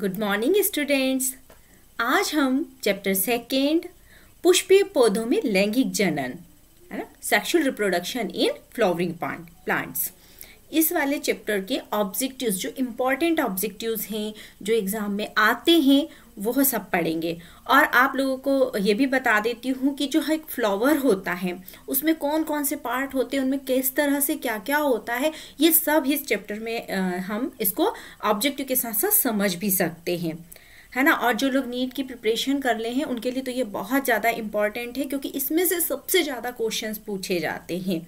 Good morning students आज हम chapter second पुष्पीय पौधों में लैंगिक जनन है ना sexual reproduction in flowering plant plants इस वाले चैप्टर के ऑब्जेक्टिव्स जो इम्पॉर्टेंट ऑब्जेक्टिव्स हैं जो एग्ज़ाम में आते हैं वो सब पढ़ेंगे और आप लोगों को ये भी बता देती हूँ कि जो एक फ्लावर होता है उसमें कौन कौन से पार्ट होते हैं उनमें किस तरह से क्या क्या होता है ये सब इस चैप्टर में हम इसको ऑब्जेक्टिव के साथ साथ समझ भी सकते हैं है ना और जो लोग नीट की प्रिपरेशन कर ले हैं उनके लिए तो ये बहुत ज़्यादा इम्पॉर्टेंट है क्योंकि इसमें से सबसे ज़्यादा क्वेश्चन पूछे जाते हैं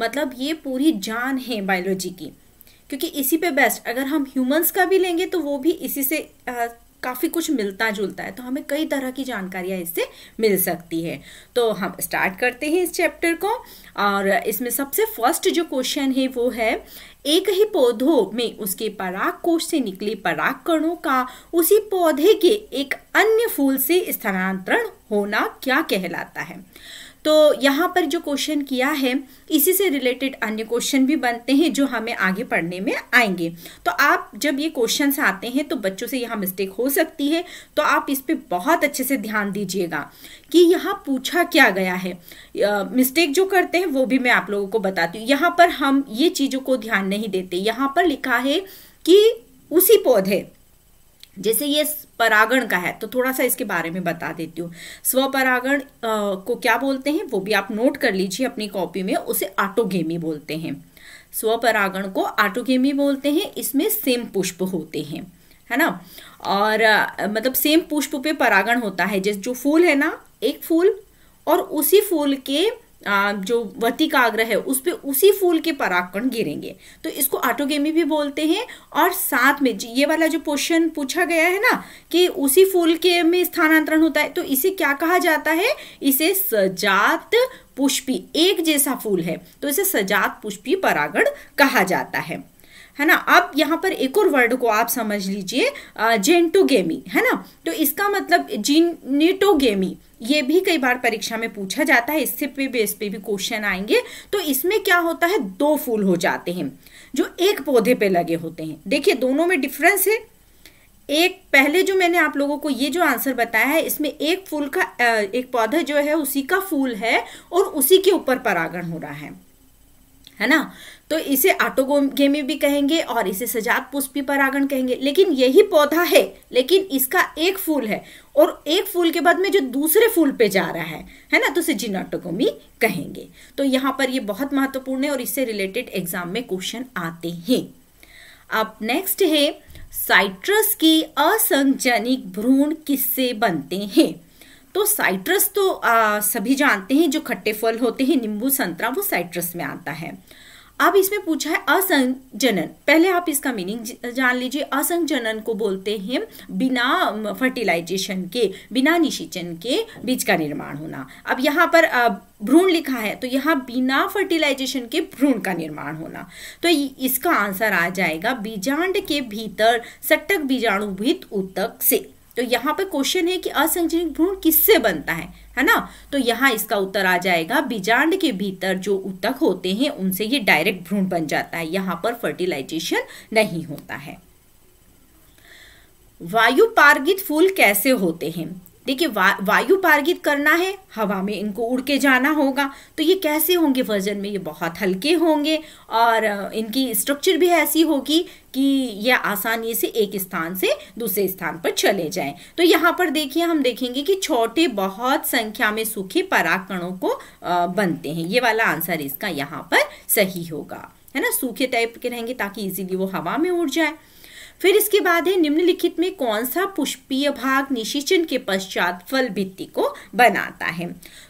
मतलब ये पूरी जान है बायोलॉजी की क्योंकि इसी पे बेस्ट अगर हम ह्यूमंस का भी लेंगे तो वो भी इसी से काफ़ी कुछ मिलता जुलता है तो हमें कई तरह की जानकारियाँ इससे मिल सकती है तो हम स्टार्ट करते हैं इस चैप्टर को और इसमें सबसे फर्स्ट जो क्वेश्चन है वो है एक ही पौधों में उसके पराग कोष से निकले पराग कणों का उसी पौधे के एक अन्य फूल से स्थानांतरण होना क्या कहलाता है तो यहाँ पर जो क्वेश्चन किया है इसी से रिलेटेड अन्य क्वेश्चन भी बनते हैं जो हमें आगे पढ़ने में आएंगे तो आप जब ये क्वेश्चन आते हैं तो बच्चों से यहाँ मिस्टेक हो सकती है तो आप इस पर बहुत अच्छे से ध्यान दीजिएगा कि यहाँ पूछा क्या गया है मिस्टेक जो करते हैं वो भी मैं आप लोगों को बताती हूँ यहाँ पर हम ये चीज़ों को ध्यान नहीं देते यहाँ पर लिखा है कि उसी पौधे जैसे ये परागण का है तो थोड़ा सा इसके बारे में बता देती हूँ स्वपरागण को क्या बोलते हैं वो भी आप नोट कर लीजिए अपनी कॉपी में उसे आटोगेमी बोलते हैं स्वपरागण को आटोगेमी बोलते हैं इसमें सेम पुष्प होते हैं है ना और आ, मतलब सेम पुष्प पे परागण होता है जिस जो फूल है ना एक फूल और उसी फूल के जो वती का आग्रह है उस पर उसी फूल के परागकण गिरेंगे तो इसको ऑटोगेमी भी बोलते हैं और साथ में ये वाला जो क्वेश्चन पूछा गया है ना कि उसी फूल के में स्थानांतरण होता है तो इसे क्या कहा जाता है इसे सजात पुष्पी एक जैसा फूल है तो इसे सजात पुष्पी परागण कहा जाता है है ना अब यहाँ पर एक और वर्ड को आप समझ लीजिए जेंटोगेमी है ना तो इसका मतलब जीनेटोगेमी ये भी कई बार परीक्षा में पूछा जाता है इससे पे बेस पे भी क्वेश्चन आएंगे तो इसमें क्या होता है दो फूल हो जाते हैं जो एक पौधे पे लगे होते हैं देखिए दोनों में डिफरेंस है एक पहले जो मैंने आप लोगों को ये जो आंसर बताया है इसमें एक फूल का एक पौधा जो है उसी का फूल है और उसी के ऊपर परागण हो रहा है है ना तो इसे आटोगेमी भी कहेंगे और इसे सजात पुष्पी परागण कहेंगे लेकिन यही पौधा है लेकिन इसका एक फूल है और एक फूल के बाद में जो दूसरे फूल पे जा रहा है है ना तो उसे जिनाटोगोमी कहेंगे तो यहाँ पर ये बहुत महत्वपूर्ण है और इससे रिलेटेड एग्जाम में क्वेश्चन आते हैं अब नेक्स्ट है साइट्रस की असंजनिक भ्रूण किससे बनते हैं तो साइट्रस तो आ, सभी जानते हैं जो खट्टे फल होते हैं नींबू संतरा वो साइट्रस में आता है अब इसमें पूछा है असंजनन पहले आप इसका मीनिंग जान लीजिए असंजनन को बोलते हैं बिना फर्टिलाइजेशन के बिना निषेचन के बीज का निर्माण होना अब यहाँ पर भ्रूण लिखा है तो यहाँ बिना फर्टिलाइजेशन के भ्रूण का निर्माण होना तो इसका आंसर आ जाएगा बीजांड के भीतर सट्टक बीजाणु भीत उतक से तो यहाँ पे क्वेश्चन है कि असंजनिक भ्रूण किससे बनता है है ना तो यहाँ इसका उत्तर आ जाएगा बीजांड के भीतर जो उत्तक होते हैं उनसे ये डायरेक्ट भ्रूण बन जाता है यहाँ पर फर्टिलाइजेशन नहीं होता है वायु पार्गित फूल कैसे होते हैं देखिए वा, वायु पारगित करना है हवा में इनको उड़ के जाना होगा तो ये कैसे होंगे वजन में ये बहुत हल्के होंगे और इनकी स्ट्रक्चर भी ऐसी होगी कि ये आसानी से एक स्थान से दूसरे स्थान पर चले जाएं तो यहाँ पर देखिए हम देखेंगे कि छोटे बहुत संख्या में सूखे पराकणों को बनते हैं ये वाला आंसर इसका यहाँ पर सही होगा है ना सूखे टाइप के रहेंगे ताकि इजीली वो हवा में उड़ जाए फिर इसके बाद है निम्नलिखित में कौन सा पुष्पीय भाग निशीचन के पश्चात फल भित्ति को बनाता है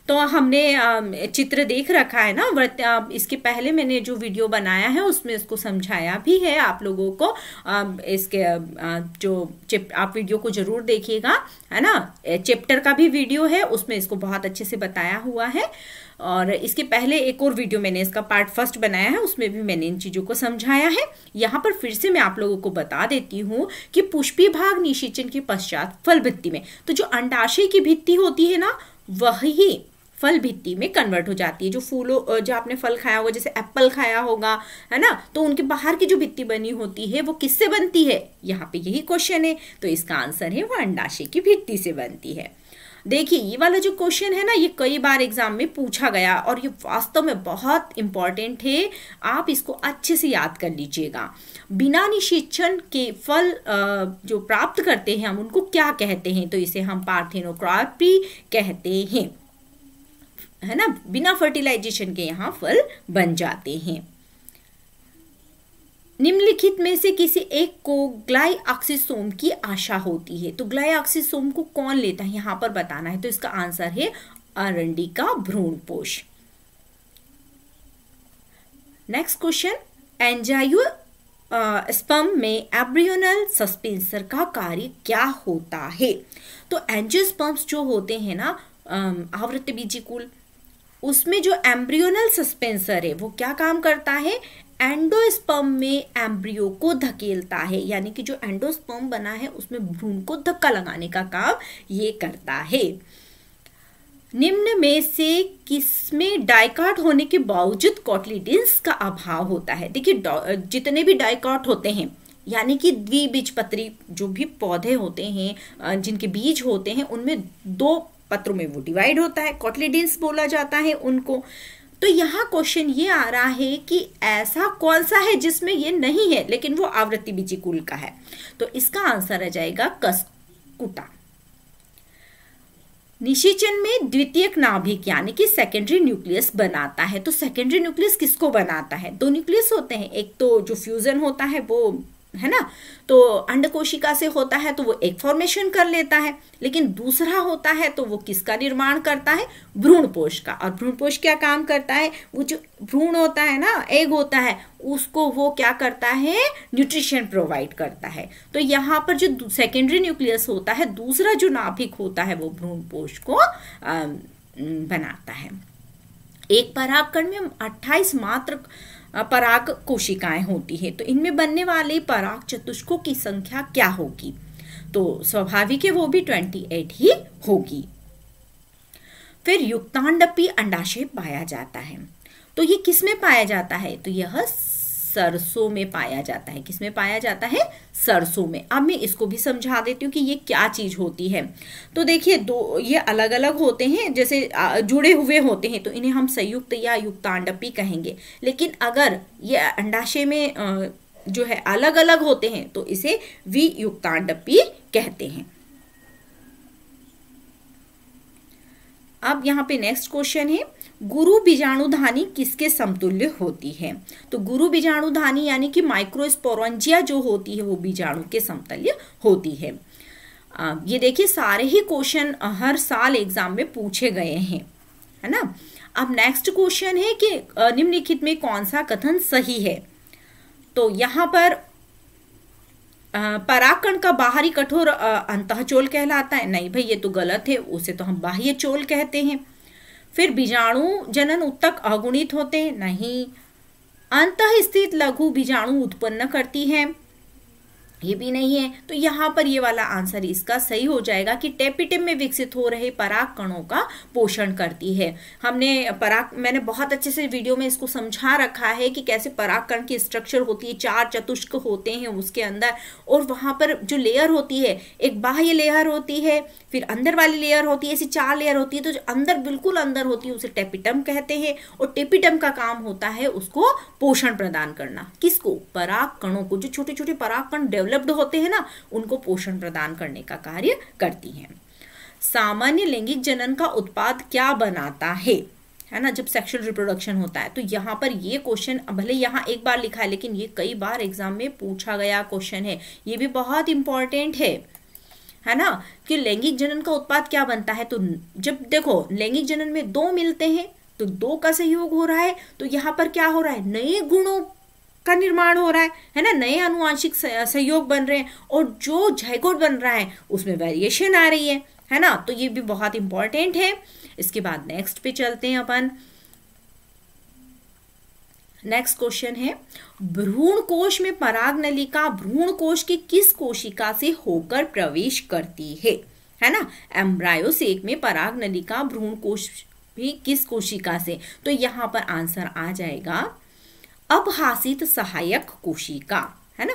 तो हमने चित्र देख रखा है ना वर्त इसके पहले मैंने जो वीडियो बनाया है उसमें इसको समझाया भी है आप लोगों को इसके जो आप वीडियो को जरूर देखिएगा है ना चैप्टर का भी वीडियो है उसमें इसको बहुत अच्छे से बताया हुआ है और इसके पहले एक और वीडियो मैंने इसका पार्ट फर्स्ट बनाया है उसमें भी मैंने इन चीज़ों को समझाया है यहाँ पर फिर से मैं आप लोगों को बता देती हूँ कि पुष्पी भाग निशीचन के पश्चात फल भित्ति में तो जो अंडाशय की भित्ति होती है ना वही फल भित्ति में कन्वर्ट हो जाती है जो फूलों जो आपने फल खाया होगा जैसे एप्पल खाया होगा है ना तो उनके बाहर की जो भित्ति बनी होती है वो किससे बनती है यहाँ पे यही क्वेश्चन है तो इसका आंसर है वो अंडाशय की भित्ति से बनती है देखिए ये वाला जो क्वेश्चन है ना ये कई बार एग्जाम में पूछा गया और ये वास्तव में बहुत इंपॉर्टेंट है आप इसको अच्छे से याद कर लीजिएगा बिना निषेचन के फल जो प्राप्त करते हैं हम उनको क्या कहते हैं तो इसे हम पार्थिनोक्रॉपी कहते हैं है ना बिना फर्टिलाइजेशन के यहाँ फल बन जाते हैं निम्नलिखित में से किसी एक को ग्लाइऑक्सीसोम की आशा होती है तो ग्लाइऑक्सीसोम को कौन लेता है यहां पर बताना है तो इसका आंसर है अरंडी का भ्रूण पोष नेक्स्ट क्वेश्चन एंजायु स्पम में एब्रियोनल सस्पेंसर का कार्य क्या होता है तो एंजियोस्पम्स जो होते हैं ना आवृत्त बीजी कुल उसमें जो एम्ब्रियोनल सस्पेंसर है वो क्या काम करता है एंडोस्पर्म में एम्ब्रियो को धकेलता है यानी कि जो एंडोस्पर्म बना है उसमें भ्रूण को धक्का लगाने का काम ये करता है निम्न में से किसमें डायकॉट होने के बावजूद कॉटलीडिन्स का अभाव होता है देखिए जितने भी डायकॉट होते हैं यानी कि द्विबीजपत्री जो भी पौधे होते हैं जिनके बीज होते हैं उनमें दो पत्रों में वो डिवाइड होता है कॉटलीडिन्स बोला जाता है उनको तो यहाँ क्वेश्चन ये आ रहा है कि ऐसा कौन सा है जिसमें ये नहीं है लेकिन वो आवृत्ति बीजी कुल का है तो इसका आंसर आ जाएगा कसकुटा निशीचन में द्वितीयक नाभिक यानी कि सेकेंडरी न्यूक्लियस बनाता है तो सेकेंडरी न्यूक्लियस किसको बनाता है दो न्यूक्लियस होते हैं एक तो जो फ्यूजन होता है वो है ना तो अंड कोशिका से होता है तो वो एक फॉर्मेशन कर लेता है लेकिन दूसरा होता है तो वो किसका निर्माण करता है भ्रूण पोष का और भ्रूण पोष क्या काम करता है वो जो भ्रूण होता है ना एग होता है उसको वो क्या करता है न्यूट्रिशन प्रोवाइड करता है तो यहाँ पर जो सेकेंडरी न्यूक्लियस होता है दूसरा जो नाभिक होता है वो भ्रूण पोष को आ, बनाता है एक परागकण में 28 मात्र पराग कोशिकाएं होती है तो इनमें बनने वाले पराग चतुष्कों की संख्या क्या होगी तो स्वाभाविक है वो भी ट्वेंटी एट ही होगी फिर युक्तांडपी अंडाशय पाया जाता है तो ये किसमें पाया जाता है तो यह सरसों में पाया जाता है किस में पाया जाता है सरसों में अब मैं इसको भी समझा देती हूँ कि ये क्या चीज़ होती है तो देखिए दो ये अलग अलग होते हैं जैसे जुड़े हुए होते हैं तो इन्हें हम संयुक्त या युक्तांडप भी कहेंगे लेकिन अगर ये अंडाशय में जो है अलग अलग होते हैं तो इसे वी युक्तांडपी कहते हैं अब यहाँ पे नेक्स्ट क्वेश्चन है गुरु बीजाणुधानी किसके समतुल्य होती है तो गुरु बीजाणुधानी यानी कि माइक्रोस्पोरजिया जो होती है वो बीजाणु के समतुल्य होती है ये देखिए सारे ही क्वेश्चन हर साल एग्जाम में पूछे गए हैं है ना अब नेक्स्ट क्वेश्चन है कि निम्नलिखित में कौन सा कथन सही है तो यहाँ पर पराकण का बाहरी कठोर अंत चोल कहलाता है नहीं भाई ये तो गलत है उसे तो हम बाह्य चोल कहते हैं फिर बीजाणु जनन उत्तक अगुणित होते नहीं अंत स्थित लघु बीजाणु उत्पन्न करती हैं ये भी नहीं है तो यहाँ पर ये वाला आंसर इसका सही हो जाएगा कि टेपिटिम में विकसित हो रहे पराग कणों का पोषण करती है हमने पराग मैंने बहुत अच्छे से वीडियो में इसको समझा रखा है कि कैसे पराग कण की स्ट्रक्चर होती है चार चतुष्क होते हैं उसके अंदर और वहाँ पर जो लेयर होती है एक बाह्य लेयर होती है फिर अंदर वाली लेयर होती है ऐसी चार लेयर होती है तो जो अंदर बिल्कुल अंदर होती है उसे टेपिटम कहते हैं और टेपिटम का काम होता है उसको पोषण प्रदान करना किसको पराग कणों को जो छोटे छोटे पराग कण डेवलप उपलब्ध होते हैं ना उनको पोषण प्रदान करने का कार्य करती हैं सामान्य लैंगिक जनन का उत्पाद क्या बनाता है है ना जब सेक्सुअल रिप्रोडक्शन होता है तो यहाँ पर ये क्वेश्चन भले यहाँ एक बार लिखा है लेकिन ये कई बार एग्जाम में पूछा गया क्वेश्चन है ये भी बहुत इंपॉर्टेंट है है ना कि लैंगिक जनन का उत्पाद क्या बनता है तो जब देखो लैंगिक जनन में दो मिलते हैं तो दो का सहयोग हो रहा है तो यहाँ पर क्या हो रहा है नए गुणों का निर्माण हो रहा है है ना नए अनुवांशिक सहयोग बन रहे हैं और जो जयकोट बन रहा है उसमें वेरिएशन आ रही है है ना तो ये भी बहुत इंपॉर्टेंट है इसके बाद नेक्स्ट पे चलते हैं अपन नेक्स्ट क्वेश्चन है भ्रूण कोश में पराग नलिका भ्रूण कोश की किस कोशिका से होकर प्रवेश करती है है ना एम्ब्रायोसेक में पराग नलिका भ्रूण कोश भी किस कोशिका से तो यहां पर आंसर आ जाएगा अपहासित सहायक कोशिका है ना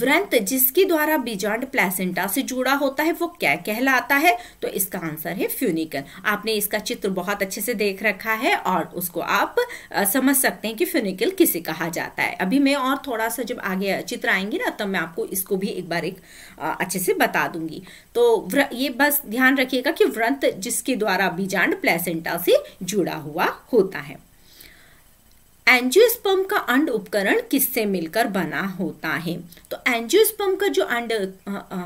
व्रंत जिसके द्वारा बीजांड प्लेसेंटा से जुड़ा होता है वो क्या कहलाता है तो इसका आंसर है फ्यूनिकल आपने इसका चित्र बहुत अच्छे से देख रखा है और उसको आप समझ सकते हैं कि फ्यूनिकल किसे कहा जाता है अभी मैं और थोड़ा सा जब आगे चित्र आएंगे ना तब तो मैं आपको इसको भी एक बार एक अच्छे से बता दूंगी तो ये बस ध्यान रखिएगा कि व्रंत जिसके द्वारा बीजांड प्लेसेंटा से जुड़ा हुआ होता है एंजियोस्पम का अंड उपकरण किससे मिलकर बना होता है तो एंजियोस्पम का जो अंड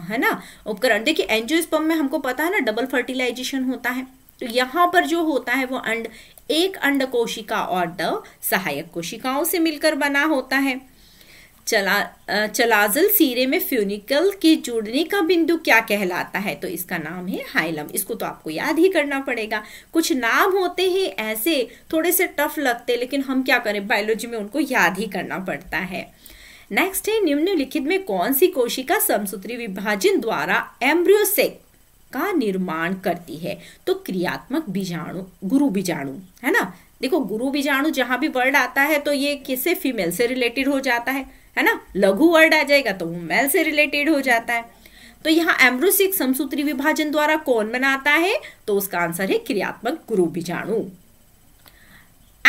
है ना उपकरण देखिए एंजियोस्पम में हमको पता है ना डबल फर्टिलाइजेशन होता है तो यहाँ पर जो होता है वो अंड एक अंड कोशिका और द सहायक कोशिकाओं से मिलकर बना होता है चला चलाजल सीरे में फ्यूनिकल के जुड़ने का बिंदु क्या कहलाता है तो इसका नाम है हाइलम इसको तो आपको याद ही करना पड़ेगा कुछ नाम होते हैं ऐसे थोड़े से टफ लगते लेकिन हम क्या करें बायोलॉजी में उनको याद ही करना पड़ता है नेक्स्ट है निम्नलिखित में कौन सी कोशिका समसूत्री विभाजन द्वारा एम्ब्रियोसेक का निर्माण करती है तो क्रियात्मक बीजाणु गुरु बीजाणु है ना देखो गुरु बीजाणु जहां भी वर्ड आता है तो ये किससे फीमेल से रिलेटेड हो जाता है है ना लघु वर्ड आ जाएगा तो वो मेल से रिलेटेड हो जाता है तो यहाँ एम्ब्रोसिक समसूत्री विभाजन द्वारा कौन बनाता है तो उसका आंसर है क्रियात्मक गुरु बीजाणु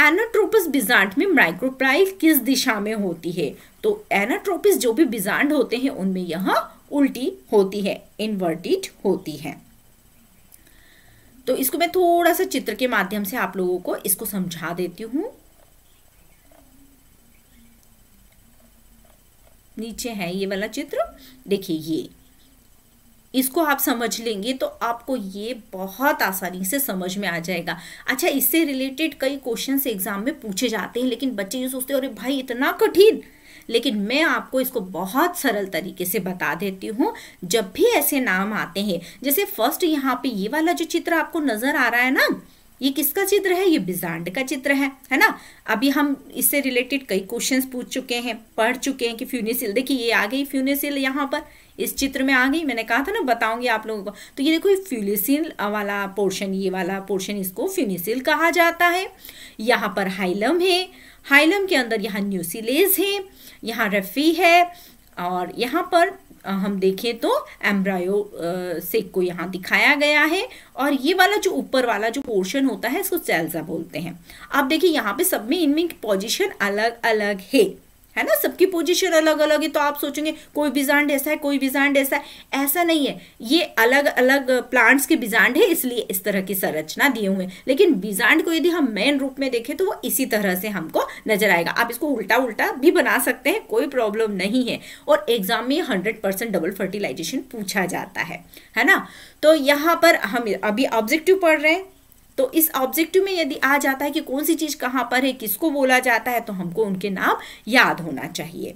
एनाट्रोपस बिजांड में माइक्रोप्लाइल किस दिशा में होती है तो एनाट्रोपिस जो भी बिजांड होते हैं उनमें यह उल्टी होती है इन्वर्टिड होती है तो इसको मैं थोड़ा सा चित्र के माध्यम से आप लोगों को इसको समझा देती हूँ नीचे है ये वाला चित्र देखिए ये इसको आप समझ लेंगे तो आपको ये बहुत आसानी से समझ में आ जाएगा अच्छा इससे रिलेटेड कई क्वेश्चन एग्जाम में पूछे जाते हैं लेकिन बच्चे ये सोचते हैं अरे भाई इतना कठिन लेकिन मैं आपको इसको बहुत सरल तरीके से बता देती हूँ जब भी ऐसे नाम आते हैं जैसे फर्स्ट यहाँ पे ये वाला जो चित्र आपको नजर आ रहा है ना ये किसका चित्र है ये बिजांड का चित्र है है ना अभी हम इससे रिलेटेड कई क्वेश्चंस पूछ चुके हैं पढ़ चुके हैं कि फ्यूनिसिल देखिए ये आ गई फ्यूनिसिल यहाँ पर इस चित्र में आ गई मैंने कहा था ना बताऊंगी आप लोगों को तो ये देखो ये फ्यूनिसिल वाला पोर्शन ये वाला पोर्शन इसको फ्यूनिसिल कहा जाता है यहाँ पर हाइलम है हाइलम के अंदर यहाँ न्यूसिलेज है यहाँ रफ़ी है और यहाँ पर हम देखें तो एम्ब्रायो सेक को यहाँ दिखाया गया है और ये वाला जो ऊपर वाला जो पोर्शन होता है इसको सेल्सा बोलते हैं आप देखिए यहाँ पे सब में इनमें पोजिशन अलग अलग है है ना सबकी पोजीशन अलग अलग है तो आप सोचेंगे कोई बिजांड ऐसा है कोई बिजांड ऐसा है ऐसा नहीं है ये अलग अलग प्लांट्स के बिजांड है इसलिए इस तरह की संरचना दिए हुए लेकिन बिजांड को यदि हम मेन रूप में देखें तो वो इसी तरह से हमको नजर आएगा आप इसको उल्टा उल्टा भी बना सकते हैं कोई प्रॉब्लम नहीं है और एग्जाम में हंड्रेड डबल फर्टिलाइजेशन पूछा जाता है है ना तो यहाँ पर हम अभी ऑब्जेक्टिव पढ़ रहे हैं तो इस ऑब्जेक्टिव में यदि आ जाता है कि कौन सी चीज़ कहाँ पर है किसको बोला जाता है तो हमको उनके नाम याद होना चाहिए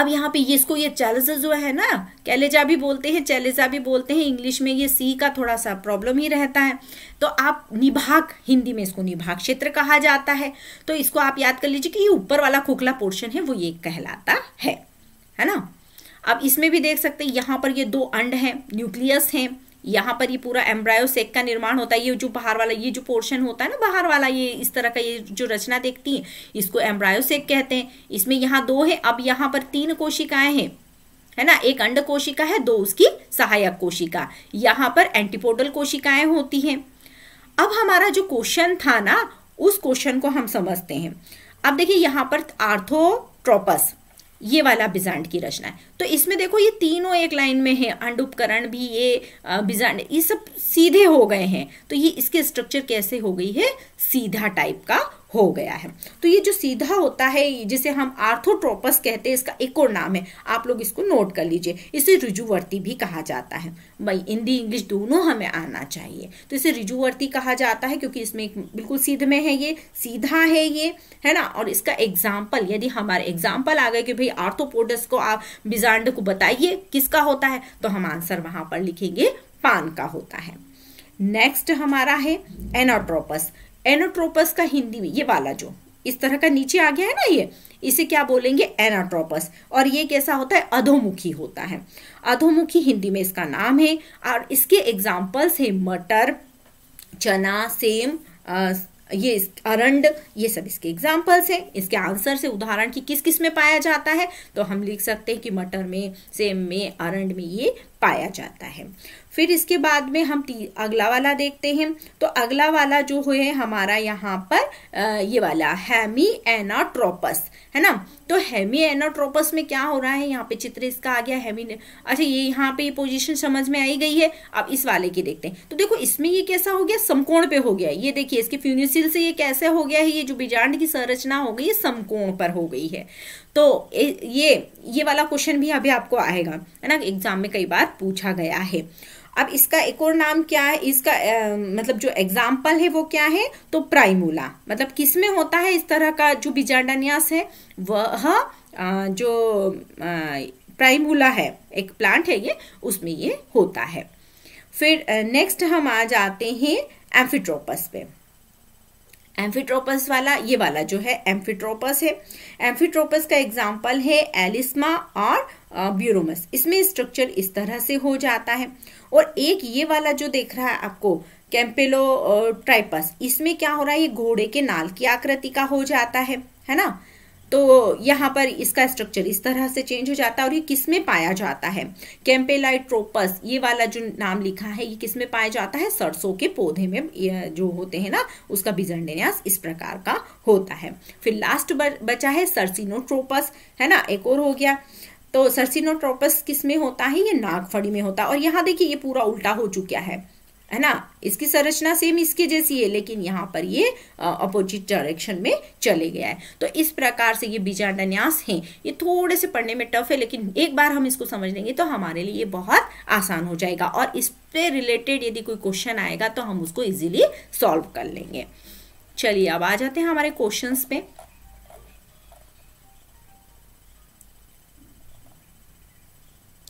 अब यहाँ पे ये इसको ये चैलेजा जो है ना कैलेजा भी बोलते हैं चैलेजा भी बोलते हैं इंग्लिश में ये सी का थोड़ा सा प्रॉब्लम ही रहता है तो आप निभाग हिंदी में इसको निभाग क्षेत्र कहा जाता है तो इसको आप याद कर लीजिए कि ये ऊपर वाला खोखला पोर्शन है वो ये कहलाता है है ना अब इसमें भी देख सकते हैं यहाँ पर ये दो अंड हैं न्यूक्लियस हैं यहाँ पर ये पूरा एम्ब्रायो सेक का निर्माण होता है ये जो बाहर वाला ये जो पोर्शन होता है ना बाहर वाला ये इस तरह का ये जो रचना देखती है इसको एम्ब्रायो सेक कहते हैं इसमें यहाँ दो है अब यहाँ पर तीन कोशिकाएं हैं है ना एक अंड कोशिका है दो उसकी सहायक कोशिका यहाँ पर एंटीपोडल कोशिकाएं होती हैं अब हमारा जो क्वेश्चन था ना उस क्वेश्चन को हम समझते हैं अब देखिए यहाँ पर आर्थोट्रोपस ये वाला बिजांड की रचना है तो इसमें देखो ये तीनों एक लाइन में है अंड उपकरण भी ये बिजांड ये सब सीधे हो गए हैं तो ये इसके स्ट्रक्चर कैसे हो गई है सीधा टाइप का हो गया है तो ये जो सीधा होता है जिसे हम आर्थोट्रोपस कहते हैं इसका एक और नाम है आप लोग इसको नोट कर लीजिए इसे रिजुवर्ती भी कहा जाता है भाई हिंदी इंग्लिश दोनों हमें आना चाहिए तो इसे रिजुवर्ती कहा जाता है क्योंकि इसमें एक बिल्कुल सीध में है ये सीधा है ये है ना और इसका एग्जाम्पल यदि हमारे एग्जाम्पल आ गए कि भाई आर्थोपोडस को आप बिजांड को बताइए किसका होता है तो हम आंसर वहां पर लिखेंगे पान का होता है नेक्स्ट हमारा है एनाट्रोपस एनाट्रोपस का हिंदी में ये वाला जो इस तरह का नीचे आ गया है ना ये इसे क्या बोलेंगे एनाट्रोपस और ये कैसा होता है अधोमुखी होता है अधोमुखी हिंदी में इसका नाम है और इसके एग्जाम्पल्स है मटर चना सेम ये अरंड ये सब इसके एग्जाम्पल्स हैं इसके आंसर से उदाहरण की किस किस में पाया जाता है तो हम लिख सकते हैं कि मटर में सेम में अरंड में ये पाया जाता है फिर इसके बाद में हम अगला वाला देखते हैं तो अगला वाला जो है हमारा यहाँ पर ये वाला हैमी एनाट्रोपस है ना तो हैमी एनाट्रोपस में क्या हो रहा है यहाँ पे चित्र इसका आ गया हैमी अच्छा ये यहाँ पे पोजीशन समझ में आई गई है अब इस वाले की देखते हैं तो देखो इसमें ये कैसा हो गया समकोण पे हो गया ये देखिए इसके फ्यूनिसिल से ये कैसे हो गया है ये जो बीजांड की संरचना हो गई ये समकोण पर हो गई है तो ये ये वाला क्वेश्चन भी अभी आपको आएगा है ना एग्जाम में कई बार पूछा गया है अब इसका एक और नाम क्या है इसका आ, मतलब जो एग्जाम्पल है वो क्या है तो प्राइमूला मतलब किस में होता है इस तरह का जो बीजांडान्यास है वह आ, जो प्राइमूला है एक प्लांट है ये उसमें ये होता है फिर नेक्स्ट हम आ जाते हैं एम्फिट्रोपस पे एम्फिट्रोपस वाला ये वाला जो है एम्फिट्रोपस है एम्फिट्रोपस का एग्जाम्पल है एलिस्मा और ब्यूरोमस इसमें स्ट्रक्चर इस तरह से हो जाता है और एक ये वाला जो देख रहा है आपको कैंपेलो ट्राइपस इसमें क्या हो रहा है ये घोड़े के नाल की आकृति का हो जाता है है ना तो यहाँ पर इसका स्ट्रक्चर इस तरह से चेंज हो जाता है और ये किस में पाया जाता है कैंपेलाइट्रोपस ये वाला जो नाम लिखा है ये किस में पाया जाता है सरसों के पौधे में जो होते हैं ना उसका बीजंडन्यास इस प्रकार का होता है फिर लास्ट बचा है सरसिनोट्रोपस है ना एक और हो गया तो सर्सिनोट्रोपस किस में होता है ये नागफड़ी में होता है और यहाँ देखिए ये पूरा उल्टा हो चुका है है ना इसकी संरचना सेम इसके जैसी है लेकिन यहाँ पर ये अपोजिट डायरेक्शन में चले गया है तो इस प्रकार से ये बीजांडन्यास हैं ये थोड़े से पढ़ने में टफ है लेकिन एक बार हम इसको समझ लेंगे तो हमारे लिए ये बहुत आसान हो जाएगा और इस पे रिलेटेड यदि कोई क्वेश्चन आएगा तो हम उसको इजिली सॉल्व कर लेंगे चलिए अब आ जाते हैं हमारे क्वेश्चन पे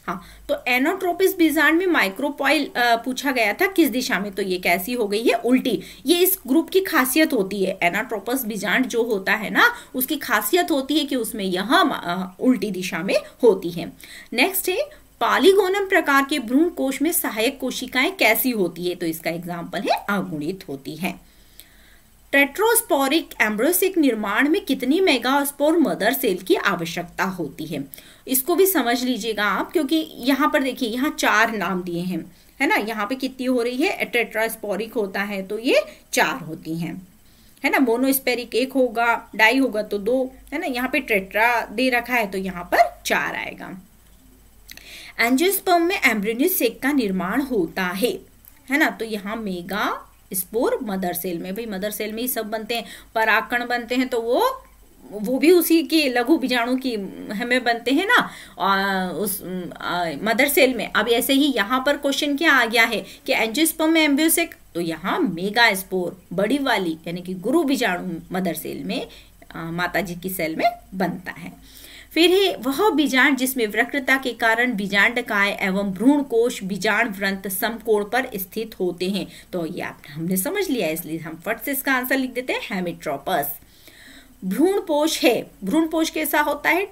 हाँ तो एनोट्रोपिस बीजाण में माइक्रोपॉइल पूछा गया था किस दिशा में तो ये कैसी हो गई है उल्टी ये इस ग्रुप की खासियत होती है एनाट्रोपस बीजांड जो होता है ना उसकी खासियत होती है कि उसमें यह उल्टी दिशा में होती है नेक्स्ट है पालीगोनम प्रकार के भ्रूण कोश में सहायक कोशिकाएं कैसी होती है तो इसका एग्जाम्पल है अगुणित होती है टेट्रोस्पोरिक एम्ब्रोसिक निर्माण में कितनी मेगास्पोर मदर सेल की आवश्यकता होती है इसको भी समझ लीजिएगा आप क्योंकि यहाँ पर देखिए यहाँ चार नाम दिए हैं है ना यहाँ पे कितनी हो रही है टेट्रास्पोरिक होता है तो ये चार होती हैं है ना मोनोस्पेरिक एक होगा डाई होगा तो दो है ना यहाँ पे टेट्रा दे रखा है तो यहाँ पर चार आएगा एंजियोस्पर्म में एम्ब्रिनिस सेक का निर्माण होता है है ना तो यहाँ मेगा स्पोर मदर सेल में भाई मदर सेल में ही सब बनते हैं पराकण बनते हैं तो वो वो भी उसी के लघु बीजाणु की हमें बनते हैं ना आ, उस आ, मदर सेल में अब ऐसे ही यहाँ पर क्वेश्चन क्या आ गया है कि एंजियोस्पर्म में एम्ब्योसिक तो यहाँ मेगा स्पोर बड़ी वाली यानी कि गुरु बीजाणु मदर सेल में आ, माता जी की सेल में बनता है फिर है वह बीजाण जिसमें वक्रता के कारण काय एवं भ्रूण कोश बीजाण व्रंत समकोण पर स्थित होते हैं तो ये आप हमने समझ लिया इसलिए हम फट से इसका आंसर लिख देते हैं हेमिट्रोपस भ्रूणपोष है भ्रूणपोष कैसा होता है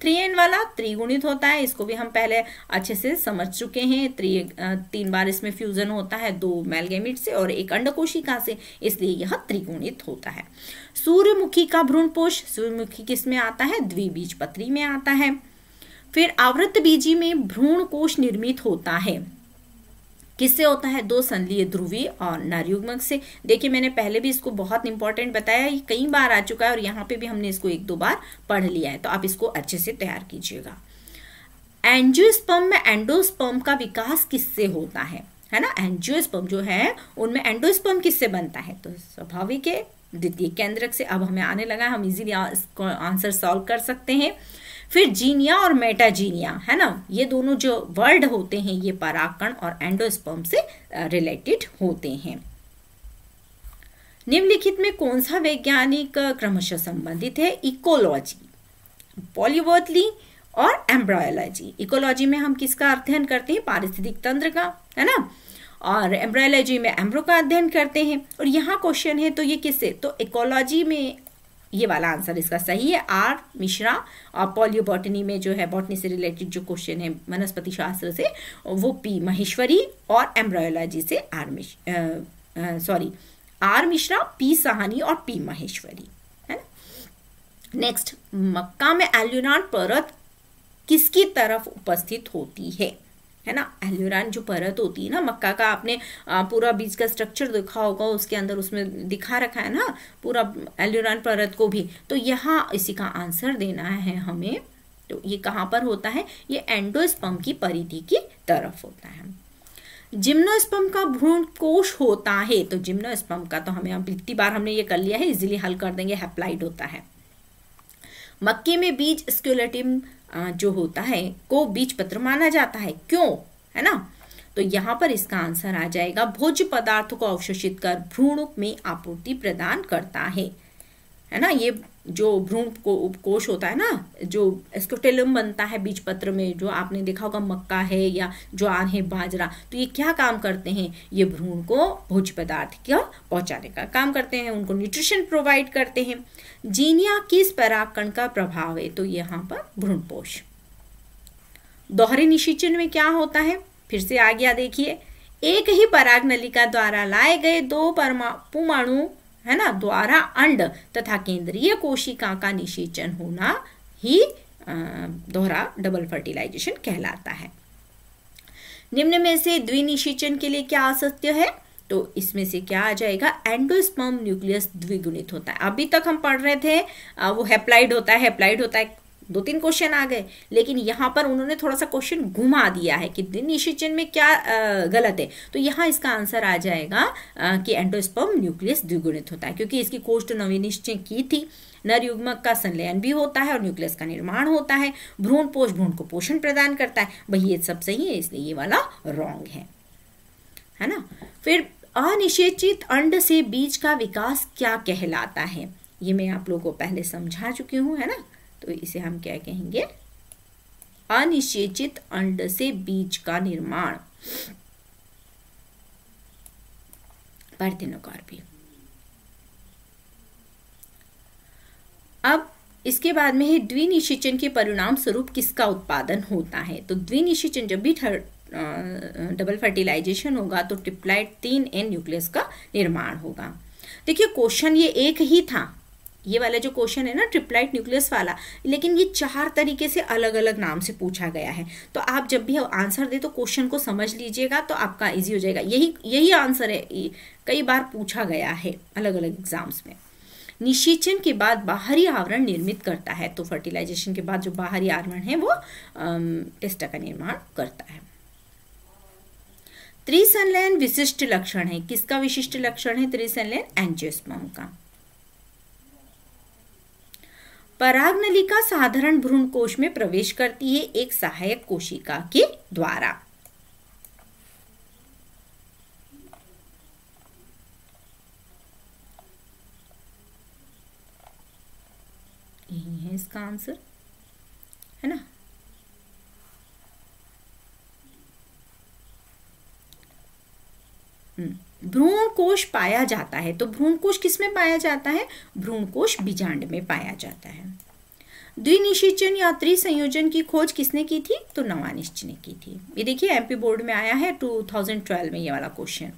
थ्री एन वाला त्रिगुणित होता है इसको भी हम पहले अच्छे से समझ चुके हैं त्री तीन बार इसमें फ्यूजन होता है दो मेलगेमिट से और एक अंडकोशिका से इसलिए यह त्रिगुणित होता है सूर्यमुखी का भ्रूणपोष सूर्यमुखी किस में आता है द्विबीज पत्री में आता है फिर आवृत बीजी में भ्रूण कोश निर्मित होता है किससे होता है दो संलीय ध्रुवी और नरयुग्मक से देखिए मैंने पहले भी इसको बहुत इंपॉर्टेंट बताया ये कई बार आ चुका है और यहाँ पे भी हमने इसको एक दो बार पढ़ लिया है तो आप इसको अच्छे से तैयार कीजिएगा एंजियोस्पर्म में एंडोस्पर्म का विकास किससे होता है है ना एंजियोस्पर्म जो है उनमें एंडोस्पर्म किससे बनता है तो स्वाभाविक है द्वितीय केंद्रक से अब हमें आने लगा हम इजीली आंसर सॉल्व कर सकते हैं फिर जीनिया और मेटाजीनिया है ना ये दोनों जो वर्ड होते हैं ये पराकण और एंडोस्पर्म से रिलेटेड होते हैं निम्नलिखित में कौन सा वैज्ञानिक क्रमशः संबंधित है इकोलॉजी पॉलीवर्थली और एम्ब्रायोलॉजी इकोलॉजी में हम किसका अध्ययन करते हैं पारिस्थितिक तंत्र का है ना और एम्ब्रायोलॉजी में एम्ब्रो का अध्ययन करते हैं और यहाँ क्वेश्चन है तो ये किससे तो इकोलॉजी में ये वाला आंसर इसका सही है आर मिश्रा और पॉलियोबॉटनी में जो है बॉटनी से रिलेटेड जो क्वेश्चन है वनस्पति शास्त्र से वो पी महेश्वरी और एम्ब्रायोलॉजी से आर मिश sorry R Mishra P Sahni और पी महेश्वरी है ना नेक्स्ट मक्का में एल्यूनार परत किसकी तरफ उपस्थित होती है है ना एल्यूरान जो परत होती है ना मक्का का आपने पूरा बीज का स्ट्रक्चर देखा होगा उसके अंदर उसमें दिखा रखा है ना पूरा एल्यूरान परत को भी तो यहाँ इसी का आंसर देना है हमें तो ये कहाँ पर होता है ये एंडोस्पम की परिधि की तरफ होता है जिम्नोस्पम का भ्रूण कोश होता है तो जिम्नोस्पम का तो हमें अब इतनी बार हमने ये कर लिया है इजिली हल कर देंगे हेप्लाइड होता है मक्के में बीज स्क्यूलेटिम जो होता है को बीज पत्र माना जाता है क्यों है ना तो यहाँ पर इसका आंसर आ जाएगा भोज्य पदार्थ को अवशोषित कर भ्रूण में आपूर्ति प्रदान करता है है ना ये जो भ्रूण को उपकोष होता है ना जो एस्कोटेलम बनता है बीज पत्र में जो आपने देखा होगा मक्का है या ज्वार है बाजरा तो ये क्या काम करते हैं ये भ्रूण को भोज्य पदार्थ क्या पहुंचाने का काम करते हैं उनको न्यूट्रिशन प्रोवाइड करते हैं जीनिया किस परागकण का प्रभाव है तो यहाँ पर भ्रूणपोष दोहरे निषेचन में क्या होता है फिर से गया देखिए एक ही पराग नलिका द्वारा लाए गए दो परमाणु है ना द्वारा अंड तथा केंद्रीय कोशिका का निषेचन होना ही दोहरा डबल फर्टिलाइजेशन कहलाता है निम्न में से द्विनिषेचन के लिए क्या असत्य है तो इसमें से क्या आ जाएगा एंडोस्पर्म न्यूक्लियस द्विगुणित होता है अभी तक हम पढ़ रहे थे आ, वो हैप्लाइड होता है हैप्लाइड होता है दो तीन क्वेश्चन आ गए लेकिन यहाँ पर उन्होंने थोड़ा सा क्वेश्चन घुमा दिया है कि निशिचन में क्या आ, गलत है तो यहाँ इसका आंसर आ जाएगा आ, कि एंडोस्पर्म न्यूक्लियस द्विगुणित होता है क्योंकि इसकी नवी तो नवीनिश्चय की थी नर युग्मक का संलयन भी होता है और न्यूक्लियस का निर्माण होता है भ्रूण पोष भ्रूण को पोषण प्रदान करता है भाई ये सब सही है इसलिए ये वाला रॉन्ग है है ना फिर अनिषेचित अंड से बीज का विकास क्या कहलाता है ये मैं आप लोगों को पहले समझा चुकी हूं है ना तो इसे हम क्या कहेंगे अनिषेचित अंड से बीज का निर्माण अब इसके बाद में है द्विनिषेचन के परिणाम स्वरूप किसका उत्पादन होता है तो द्विनिषेचन जब भी डबल फर्टिलाइजेशन होगा तो ट्रिप्लाइट तीन एन न्यूक्लियस का निर्माण होगा देखिए क्वेश्चन ये एक ही था ये वाला जो क्वेश्चन है ना ट्रिप्लाइट न्यूक्लियस वाला लेकिन ये चार तरीके से अलग अलग नाम से पूछा गया है तो आप जब भी आंसर दे तो क्वेश्चन को समझ लीजिएगा तो आपका इजी हो जाएगा यही यही आंसर है कई बार पूछा गया है अलग अलग एग्जाम्स में निशीचन के बाद बाहरी आवरण निर्मित करता है तो फर्टिलाइजेशन के बाद जो बाहरी आवरण है वो टेस्टा का निर्माण करता है त्रिसनलयन विशिष्ट लक्षण है किसका विशिष्ट लक्षण है त्रिसनलयन एंजियोस्पर्म का पराग नलिका साधारण भ्रूण कोश में प्रवेश करती है एक सहायक कोशिका के द्वारा यही है इसका आंसर है ना भ्रूण कोश पाया जाता है तो भ्रूण कोश किस में पाया जाता है भ्रूण कोश बीजांड में पाया जाता है द्विनिषेचन या त्रिसंयोजन की खोज किसने की थी तो नवानिश्च ने की थी ये देखिए एमपी बोर्ड में आया है 2012 में ये वाला क्वेश्चन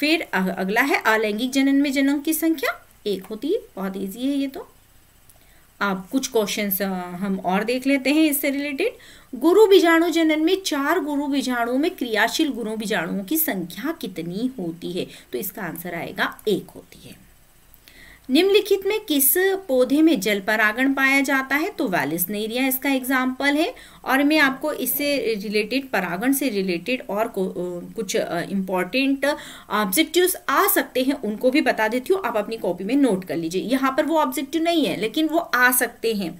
फिर अगला है अलैंगिक जनन में जनन की संख्या एक होती है बहुत ईजी है ये तो आप कुछ क्वेश्चन हम और देख लेते हैं इससे रिलेटेड गुरु बीजाणु जनन में चार गुरु बीजाणुओं में क्रियाशील गुरु बीजाणुओं की संख्या कितनी होती है तो इसका आंसर आएगा एक होती है निम्नलिखित में किस पौधे में जल परागण पाया जाता है तो नेरिया इसका एग्जाम्पल है और मैं आपको इससे रिलेटेड परागण से रिलेटेड और कुछ इम्पोर्टेंट ऑब्जेक्टिव्स आ सकते हैं उनको भी बता देती हूँ आप अपनी कॉपी में नोट कर लीजिए यहाँ पर वो ऑब्जेक्टिव नहीं है लेकिन वो आ सकते हैं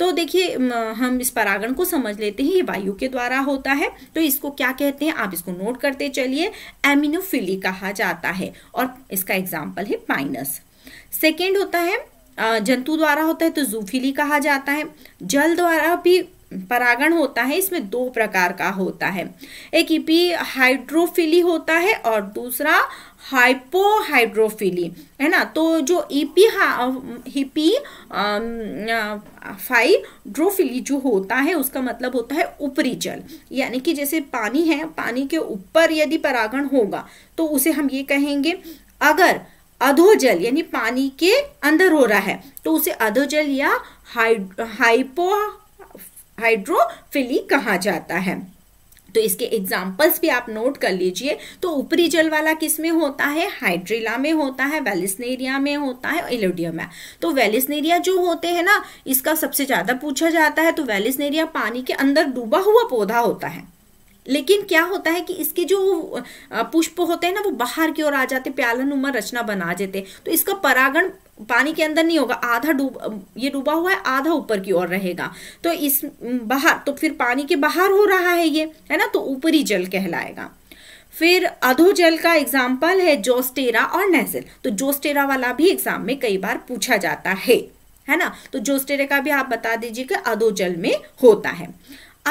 तो देखिए हम इस परागण को समझ लेते हैं ये वायु के द्वारा होता है तो इसको क्या कहते हैं आप इसको नोट करते चलिए एमिनोफिली कहा जाता है और इसका एग्जाम्पल है पाइनस सेकेंड होता है जंतु द्वारा होता है तो जूफिली कहा जाता है जल द्वारा भी परागण होता है इसमें दो प्रकार का होता है एक ईपी e हाइड्रोफिली होता है और दूसरा हाइपोहाइड्रोफिली है ना तो जो ईपी हिपी फाइड्रोफिली जो होता है उसका मतलब होता है ऊपरी जल यानी कि जैसे पानी है पानी के ऊपर यदि परागण होगा तो उसे हम ये कहेंगे अगर अधोजल यानी पानी के अंदर हो रहा है तो उसे अधोजल या हाइपो हाइड्रोफिली कहा जाता है तो इसके एग्जाम्पल्स भी आप नोट कर लीजिए तो ऊपरी जल वाला किस में होता है हाइड्रिला में होता है वेलिसनेरिया में होता है इलोडियम में तो वेलिसनेरिया जो होते हैं ना इसका सबसे ज़्यादा पूछा जाता है तो वेलिसनेरिया पानी के अंदर डूबा हुआ पौधा होता है लेकिन क्या होता है कि इसके जो पुष्प होते हैं ना वो बाहर की ओर आ जाते प्यालन उमर रचना बना देते तो इसका परागण पानी के अंदर नहीं होगा आधा डूब ये डूबा हुआ है आधा ऊपर की ओर रहेगा तो इस बाहर तो फिर पानी के बाहर हो रहा है ये है ना तो ऊपरी जल कहलाएगा फिर अधो जल का एग्जाम्पल है जोस्टेरा और नेजल तो जोस्टेरा वाला भी एग्जाम में कई बार पूछा जाता है है ना तो जोस्टेरा का भी आप बता दीजिए कि अधो जल में होता है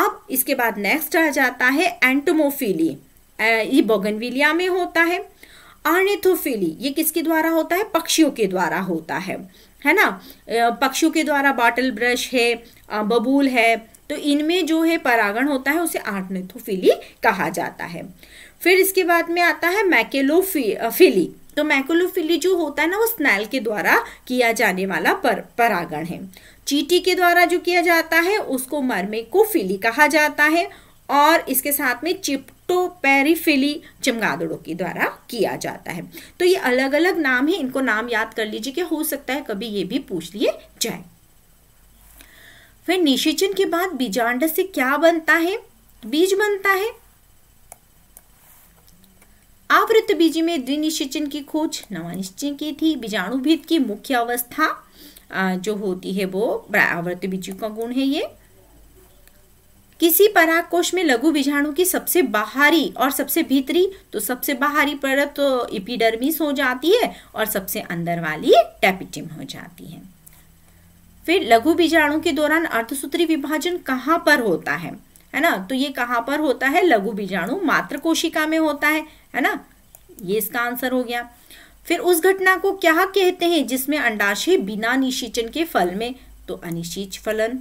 अब इसके बाद नेक्स्ट आ जाता है एंटोमोफिली ये बोगनविलिया में होता है आर्नेथोफिली ये किसके द्वारा होता है पक्षियों के द्वारा होता है है ना पक्षियों के द्वारा बॉटल ब्रश है बबूल है तो इनमें जो है परागण होता है उसे आर्नेथोफिली कहा जाता है फिर इसके बाद में आता है मैकेलोफिली तो मैकेलोफिली जो होता है ना वो स्नैल के द्वारा किया जाने वाला पर परागण है चीटी के द्वारा जो किया जाता है उसको मर्मेकोफिली कहा जाता है और इसके साथ में चिप्टोपेरिफिली चमगादड़ों के द्वारा किया जाता है तो ये अलग अलग नाम है इनको नाम याद कर लीजिए कि हो सकता है कभी ये भी पूछ लिए जाए फिर निशेचन के बाद बीजांड से क्या बनता है बीज बनता है आवृत बीज में द्विनिषेचन की खोज नवानिश्चय की थी बीजाणु भेद की मुख्य अवस्था जो होती है वो आवर्त बीजी का गुण है ये किसी परागकोश में लघु बीजाणु की सबसे बाहरी और सबसे भीतरी तो सबसे बाहरी परत तो इपिडर्मिस हो जाती है और सबसे अंदर वाली टेपिटिम हो जाती है फिर लघु बीजाणु के दौरान अर्थसूत्री विभाजन कहाँ पर होता है है ना तो ये कहाँ पर होता है लघु बीजाणु मात्र कोशिका में होता है है ना ये इसका आंसर हो गया फिर उस घटना को क्या कहते हैं जिसमें अंडाशय बिना निषेचन के फल में तो अनिशीच फलन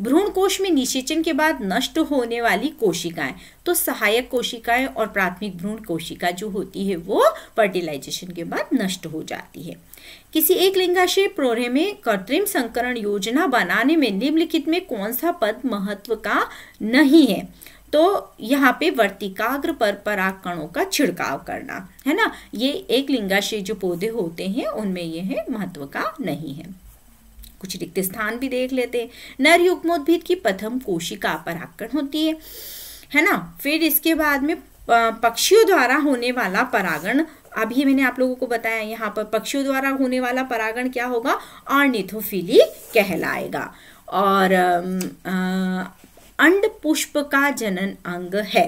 भ्रूण कोश में निशेचन के बाद नष्ट होने वाली कोशिकाएं तो सहायक कोशिकाएं और प्राथमिक भ्रूण कोशिका जो होती है वो फर्टिलाइजेशन के बाद नष्ट हो जाती है किसी एक लिंगाशय प्रोरे में कृत्रिम संकरण योजना बनाने में निम्नलिखित में कौन सा पद महत्व का नहीं है तो यहाँ पे वर्तिकाग्र पर परागकणों का छिड़काव करना है ना ये एक लिंगाशय जो पौधे होते हैं उनमें ये है महत्व का नहीं है कुछ रिक्त स्थान भी देख लेते हैं नर युग्मोद्भिद की प्रथम कोशिका परागकण होती है है ना फिर इसके बाद में पक्षियों द्वारा होने वाला परागण अभी मैंने आप लोगों को बताया यहाँ पर पक्षियों द्वारा होने वाला परागण क्या होगा ऑर्निथोफिली कहलाएगा और अंड पुष्प का जनन अंग है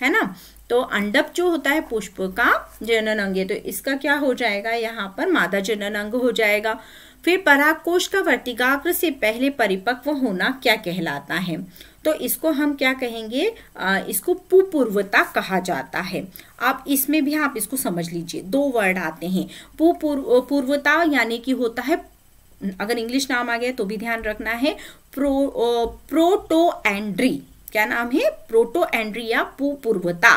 है ना तो अंडप जो होता है पुष्प का जनन अंग है तो इसका क्या हो जाएगा यहाँ पर मादा जनन अंग हो जाएगा फिर पराकोश का वर्तिकाग्र से पहले परिपक्व होना क्या कहलाता है तो इसको हम क्या कहेंगे आ, इसको पुपूर्वता कहा जाता है आप इसमें भी आप इसको समझ लीजिए दो वर्ड आते हैं पुपूर्वता यानी कि होता है अगर इंग्लिश नाम आ गया तो भी ध्यान रखना है प्रो प्रोटो एंड्री क्या नाम है एंड्री या पुपूर्वता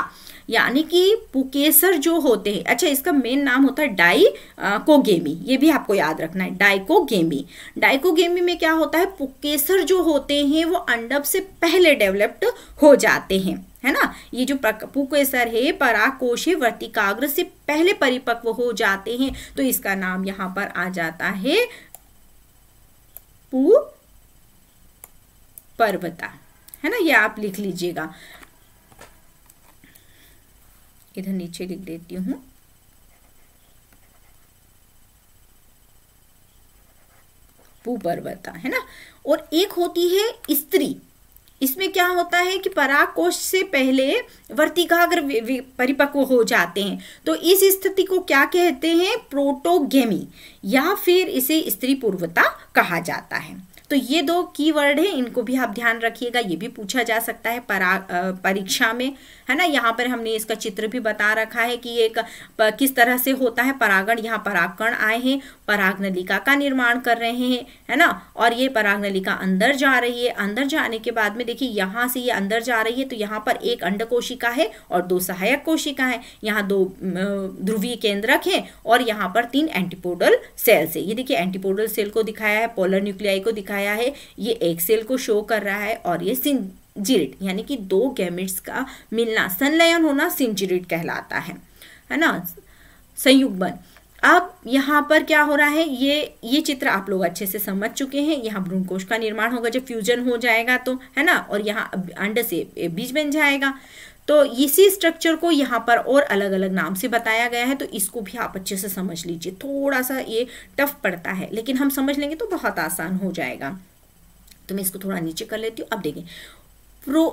यानी कि पुकेसर जो होते हैं अच्छा इसका मेन नाम होता है डाई कोगेमी ये भी आपको याद रखना है डाइकोगेमी डाइकोगेमी में क्या होता है पुकेसर जो होते हैं वो अंडब से पहले डेवलप्ड हो जाते हैं है ना ये जो पुकेसर है पराकोश है वर्तिकाग्र से पहले परिपक्व हो जाते हैं तो इसका नाम यहाँ पर आ जाता है पू पर्वता है ना ये आप लिख लीजिएगा इधर नीचे लिख देती हूं पू पर्वता है ना और एक होती है स्त्री इसमें क्या होता है कि पराकोष से पहले वर्तिकाग्र परिपक्व हो जाते हैं तो इस स्थिति को क्या कहते हैं प्रोटोगेमी या फिर इसे स्त्री पूर्वता कहा जाता है तो ये दो कीवर्ड हैं इनको भी आप ध्यान रखिएगा ये भी पूछा जा सकता है परीक्षा में है ना यहाँ पर हमने इसका चित्र भी बता रखा है कि एक किस तरह से होता है परागण यहाँ परागकण आए हैं पराग नलिका का निर्माण कर रहे हैं है ना और ये पराग नलिका अंदर जा रही है अंदर जाने के बाद में देखिए यहाँ से ये अंदर जा रही है तो यहाँ पर एक अंड कोशिका है और दो सहायक कोशिका है यहाँ दो ध्रुवीय केंद्रक है और यहाँ पर तीन एंटीपोडल सेल्स है ये देखिए एंटीपोडल सेल को दिखाया है पोलर न्यूक्लियाई को दिखाया दिखाया है ये एक सेल को शो कर रहा है और ये सिंजिरिट यानी कि दो गैमिट्स का मिलना संलयन होना सिंजिरिट कहलाता है है ना संयुग्मन अब यहाँ पर क्या हो रहा है ये ये चित्र आप लोग अच्छे से समझ चुके हैं यहाँ भ्रूण कोश का निर्माण होगा जब फ्यूजन हो जाएगा तो है ना और यहाँ अंड से बीज बन जाएगा तो इसी स्ट्रक्चर को यहाँ पर और अलग अलग नाम से बताया गया है तो इसको भी आप अच्छे से समझ लीजिए थोड़ा सा ये टफ पड़ता है लेकिन हम समझ लेंगे तो बहुत आसान हो जाएगा तो मैं इसको थोड़ा नीचे कर लेती हूँ अब देखें प्रो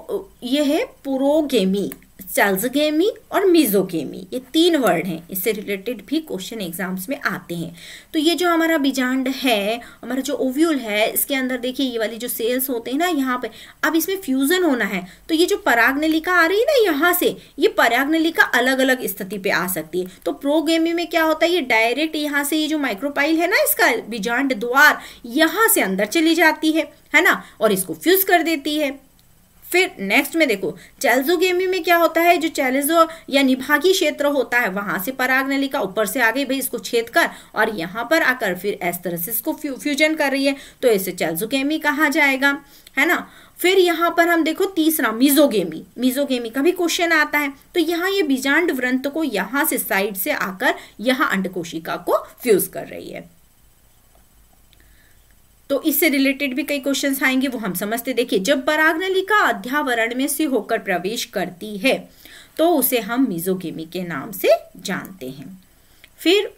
ये है प्रोगेमी जल्जगेमी और मिजोगेमी ये तीन वर्ड हैं इससे रिलेटेड भी क्वेश्चन एग्जाम्स में आते हैं तो ये जो हमारा बीजांड है हमारा जो ओव्यूल है इसके अंदर देखिए ये वाली जो सेल्स होते हैं ना यहाँ पे अब इसमें फ्यूजन होना है तो ये जो पराग नलिका आ रही है ना यहाँ से ये पराग नलिका अलग अलग स्थिति पर आ सकती है तो प्रोगेमी में क्या होता है ये डायरेक्ट यहाँ से ये जो माइक्रोपाइल है ना इसका बीजांड द्वार यहाँ से अंदर चली जाती है है ना और इसको फ्यूज कर देती है फिर नेक्स्ट में देखो गेमी में क्या होता है जो चैलेजो या निभागी क्षेत्र होता है वहां से पराग नलिका ऊपर से आ गई भाई इसको छेद कर और यहाँ पर आकर फिर इस तरह से इसको फ्यूजन कर रही है तो इसे गेमी कहा जाएगा है ना फिर यहाँ पर हम देखो तीसरा मिजोगेमी मिजोगेमी का भी क्वेश्चन आता है तो यहाँ ये बीजांड व्रंत को यहाँ से साइड से आकर यहाँ अंडकोशिका को फ्यूज कर रही है तो इससे रिलेटेड भी कई क्वेश्चन आएंगे वो हम समझते देखिए जब पराग नलिका अध्यावरण में से होकर प्रवेश करती है तो उसे हम मिजोगेमी के नाम से जानते हैं फिर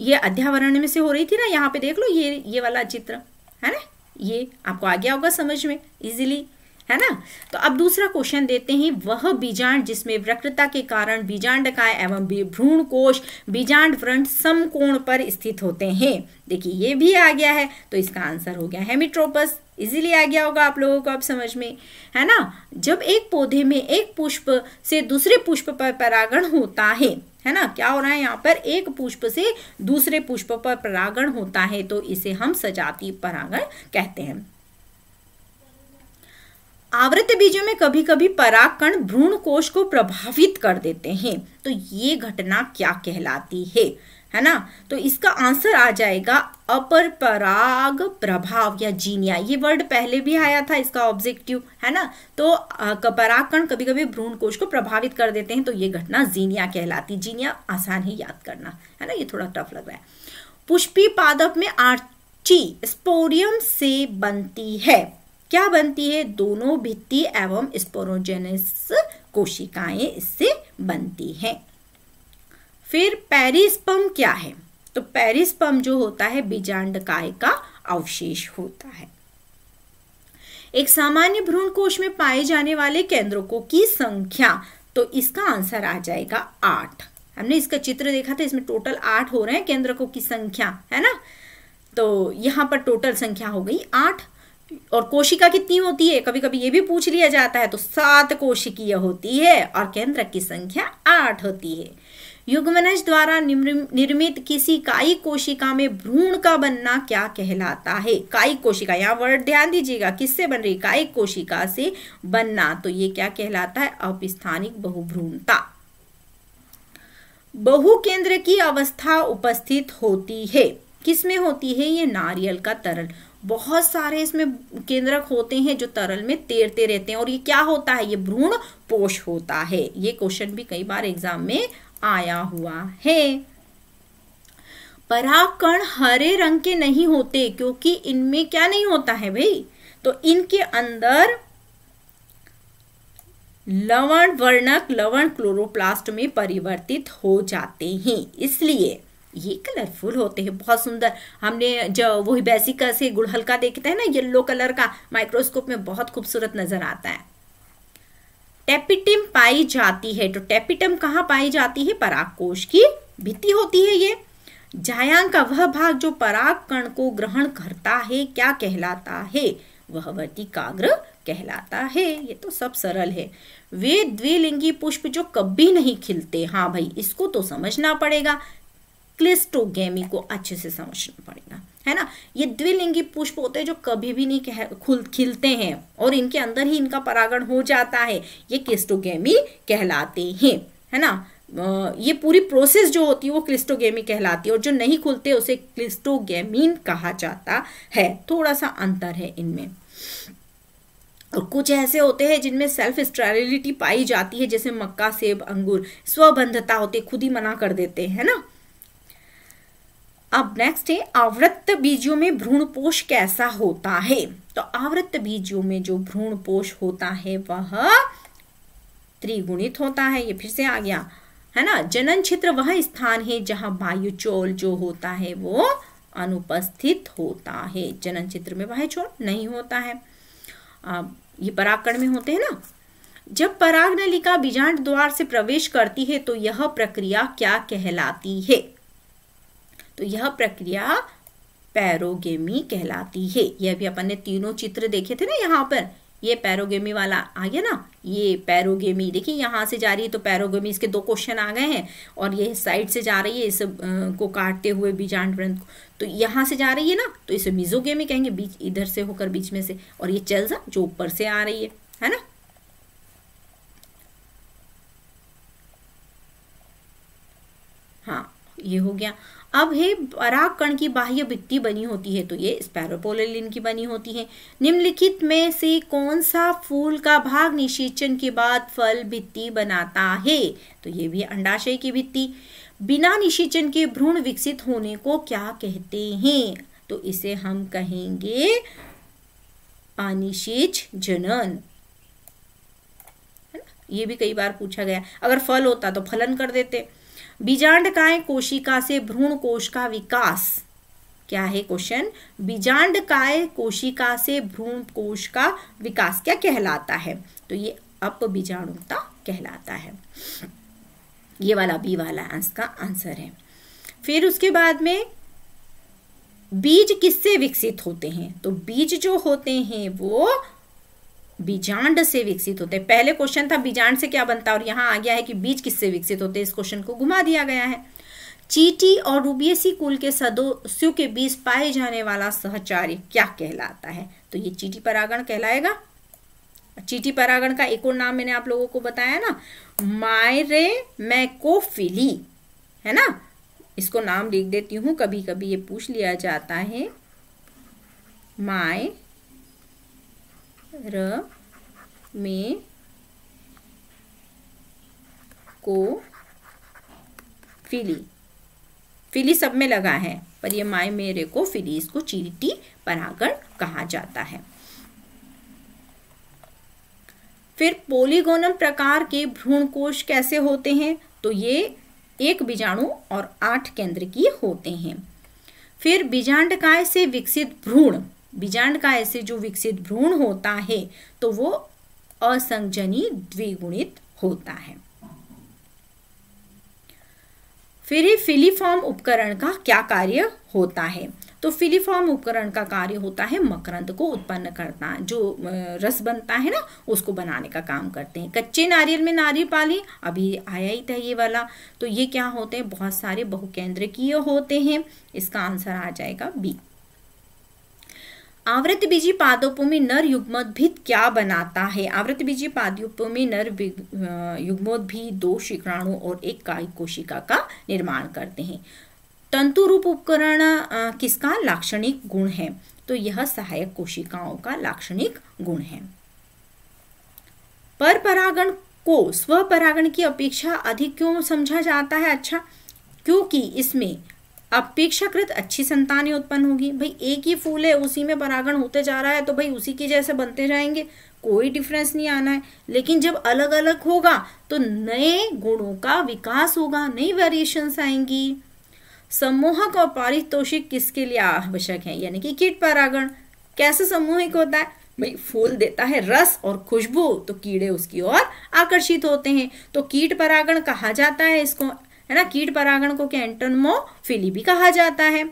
ये अध्यावरण में से हो रही थी ना यहाँ पे देख लो ये ये वाला चित्र है ना ये आपको आ गया होगा समझ में इजिली है ना तो अब दूसरा क्वेश्चन देते हैं वह बीजांड जिसमें वक्रता के कारण बीजांड काय एवं भ्रूण कोश बीजांड व्रण समकोण पर स्थित होते हैं देखिए ये भी आ गया है तो इसका आंसर हो गया हेमिट्रोपस इजीली आ गया होगा आप लोगों को अब समझ में है ना जब एक पौधे में एक पुष्प से दूसरे पुष्प पर परागण होता है है ना क्या हो रहा है यहाँ पर एक पुष्प से दूसरे पुष्प पर परागण होता है तो इसे हम सजाती परागण कहते हैं आवृत बीजों में कभी कभी परागकण भ्रूण कोश को प्रभावित कर देते हैं तो ये घटना क्या कहलाती है है ना तो इसका आंसर आ जाएगा अपर पराग प्रभाव या जीनिया ये वर्ड पहले भी आया था इसका ऑब्जेक्टिव है ना तो परागकण कभी कभी भ्रूण कोश को प्रभावित कर देते हैं तो ये घटना जीनिया कहलाती जीनिया आसान है याद करना है ना ये थोड़ा टफ लग रहा है पुष्पी पादप में आर्ची स्पोरियम से बनती है क्या बनती है दोनों भित्ति एवं स्पोरोजेनिस कोशिकाएं इससे बनती हैं फिर पेरिस्पम क्या है तो पेरिस्पम जो होता है बीजांड काय का अवशेष होता है एक सामान्य भ्रूण कोश में पाए जाने वाले केंद्रकों की संख्या तो इसका आंसर आ जाएगा आठ हमने इसका चित्र देखा था इसमें टोटल आठ हो रहे हैं केंद्रकों की संख्या है ना तो यहां पर टोटल संख्या हो गई आठ और कोशिका कितनी होती है कभी कभी ये भी पूछ लिया जाता है तो सात कोशिकीय होती है और केंद्र की संख्या आठ होती है युगमनज द्वारा निर्मित किसी काई कोशिका में भ्रूण का बनना क्या कहलाता है काई कोशिका यहाँ वर्ड ध्यान दीजिएगा किससे बन रही काई कोशिका से बनना तो ये क्या कहलाता है अपस्थानिक बहुभ्रूणता बहु केंद्र की अवस्था उपस्थित होती है किसमें होती है ये नारियल का तरल बहुत सारे इसमें केंद्रक होते हैं जो तरल में तैरते रहते हैं और ये क्या होता है ये भ्रूण पोष होता है ये क्वेश्चन भी कई बार एग्जाम में आया हुआ है परागकण हरे रंग के नहीं होते क्योंकि इनमें क्या नहीं होता है भाई तो इनके अंदर लवण वर्णक लवण क्लोरोप्लास्ट में परिवर्तित हो जाते हैं इसलिए ये कलरफुल होते हैं बहुत सुंदर हमने जो वही बेसिका से गुड़ हल्का देखते हैं ना येलो कलर का माइक्रोस्कोप में बहुत खूबसूरत नजर आता है टेपिटम पाई जाती है तो टेपिटम कहाँ पाई जाती है पराग कोश की भित्ति होती है ये जायांग का वह भाग जो पराग कण को ग्रहण करता है क्या कहलाता है वह वर्ती काग्र कहलाता है ये तो सब सरल है वे द्विलिंगी पुष्प जो कभी नहीं खिलते हाँ भाई इसको तो समझना पड़ेगा क्लिस्टोगेमी को अच्छे से समझना पड़ेगा है ना ये द्विलिंगी पुष्प होते हैं जो कभी भी नहीं कह खुल खिलते हैं और इनके अंदर ही इनका परागण हो जाता है ये क्लिस्टोगेमी कहलाते हैं है ना ये पूरी प्रोसेस जो होती है वो क्लिस्टोगेमी कहलाती है और जो नहीं खुलते उसे क्लिस्टोगेमीन कहा जाता है थोड़ा सा अंतर है इनमें और कुछ ऐसे होते हैं जिनमें सेल्फ स्टेरिलिटी पाई जाती है जैसे मक्का सेब अंगूर स्वबंधता होती खुद ही मना कर देते हैं ना अब नेक्स्ट है आवृत्त बीजों में भ्रूणपोष कैसा होता है तो आवृत्त बीजों में जो भ्रूणपोष होता है वह त्रिगुणित होता है ये फिर से आ गया है ना जनन क्षेत्र वह स्थान है जहां वायुचोल जो होता है वो अनुपस्थित होता है जनन क्षेत्र में वायुचोल नहीं होता है अब ये पराकण में होते हैं ना जब पराग नलिका बीजांड द्वार से प्रवेश करती है तो यह प्रक्रिया क्या कहलाती है तो यह प्रक्रिया पैरोगेमी कहलाती है यह अभी अपन ने तीनों चित्र देखे थे ना यहाँ पर ये पैरोगेमी वाला आ गया ना ये पैरोगेमी देखिए यहाँ से जा रही है तो पैरोगेमी इसके दो क्वेश्चन आ गए हैं और ये साइड से जा रही है इस को काटते हुए बीजांड व्रंथ को तो यहाँ से जा रही है ना तो इसे मिजोगेमी कहेंगे बीच इधर से होकर बीच में से और ये चल सा जो ऊपर से आ रही है है ना हाँ ये हो गया अब है पराग कण की बाह्य भित्ति बनी होती है तो ये स्पैरोपोलिन की बनी होती है निम्नलिखित में से कौन सा फूल का भाग निषेचन के बाद फल भित्ति बनाता है तो ये भी अंडाशय की भित्ति बिना निषेचन के भ्रूण विकसित होने को क्या कहते हैं तो इसे हम कहेंगे अनिषेच जनन ये भी कई बार पूछा गया अगर फल होता तो फलन कर देते बीजांडकाय कोशिका से भ्रूण कोश का विकास क्या है क्वेश्चन बीजांडकाय कोशिका से भ्रूण कोश का विकास क्या कहलाता है तो ये अप बीजाणुता कहलाता है ये वाला बी वाला का आंसर है फिर उसके बाद में बीज किससे विकसित होते हैं तो बीज जो होते हैं वो बीजांड से विकसित होते हैं पहले क्वेश्चन था बीजांड से क्या बनता है और यहाँ आ गया है कि बीज किससे विकसित होते हैं इस क्वेश्चन को घुमा दिया गया है चीटी और रूबियसी कुल के सदस्यों के बीच पाए जाने वाला सहचार्य क्या कहलाता है तो ये चीटी परागण कहलाएगा चीटी परागण का एक और नाम मैंने आप लोगों को बताया ना मायरे मैकोफिली है ना इसको नाम लिख देती हूं कभी कभी ये पूछ लिया जाता है माय र मे को फिली फिली सब में लगा है पर ये माए मेरे को फिली इसको चीटी परागण कहा जाता है फिर पोलीगोनम प्रकार के भ्रूण कोश कैसे होते हैं तो ये एक बीजाणु और आठ केंद्र की होते हैं फिर बीजांडकाय से विकसित भ्रूण बीजांड का ऐसे जो विकसित भ्रूण होता है तो वो असंजनी द्विगुणित होता है फिर ही फिलीफॉर्म उपकरण का क्या कार्य होता है तो फिलीफॉर्म उपकरण का कार्य होता है मकरंद को उत्पन्न करना जो रस बनता है ना उसको बनाने का काम करते हैं कच्चे नारियल में नारियल पाली अभी आया ही था ये वाला तो ये क्या होते हैं बहुत सारे बहुकेंद्रकीय होते हैं इसका आंसर आ जाएगा बी आवृत बीजी पादपों में नर युग्मोद्भिद क्या बनाता है आवृत बीजी पादपों में नर युग्मोद्भिद दो शिक्राणु और एक काय कोशिका का निर्माण करते हैं तंतु रूप उपकरण किसका लाक्षणिक गुण है तो यह सहायक कोशिकाओं का लाक्षणिक गुण है पर परागण को स्वपरागण की अपेक्षा अधिक क्यों समझा जाता है अच्छा क्योंकि इसमें अपेक्षाकृत अच्छी संतानें उत्पन्न होगी भाई एक ही फूल है उसी में परागण होते जा रहा है तो भाई उसी के जैसे बनते जाएंगे कोई डिफरेंस नहीं आना है लेकिन जब अलग अलग होगा तो नए गुणों का विकास होगा नई वेरिएशंस आएंगी समूहक और पारितोषिक किसके लिए आवश्यक है यानी कि कीट परागण कैसे समूहिक होता है भाई फूल देता है रस और खुशबू तो कीड़े उसकी ओर आकर्षित होते हैं तो कीट परागण कहा जाता है इसको है ना कीट परागण को फिली भी कहा जाता है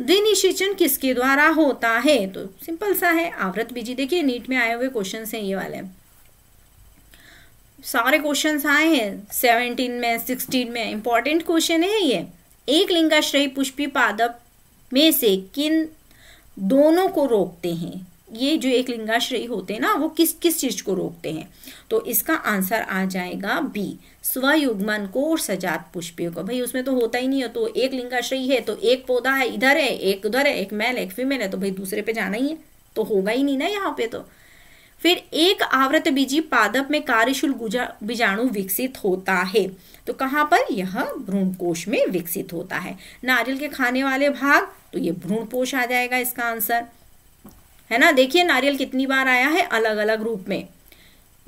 द्विनिषेचन किसके द्वारा होता है तो सिंपल सा है आवृत बीजी देखिए नीट में आए हुए क्वेश्चन हैं ये वाले सारे क्वेश्चन आए हैं सेवनटीन में सिक्सटीन में इंपॉर्टेंट क्वेश्चन है ये एक लिंगाश्रयी पुष्पी पादप में से किन दोनों को रोकते हैं ये जो एक लिंगाश्रयी होते हैं ना वो किस किस चीज को रोकते हैं तो इसका आंसर आ जाएगा बी स्वयुग्मन को और सजात पुष्पियों को भाई उसमें तो होता ही नहीं है तो एक लिंगाश्रयी है तो एक पौधा है इधर है एक उधर है एक मेल एक फीमेल है तो भाई दूसरे पे जाना ही है तो होगा ही नहीं ना यहाँ पे तो फिर एक आवृत बीजी पादप में कार्यशील बीजाणु विकसित होता है तो कहाँ पर यह भ्रूण कोश में विकसित होता है नारियल के खाने वाले भाग तो ये पोष आ जाएगा इसका आंसर है ना देखिए नारियल कितनी बार आया है अलग अलग रूप में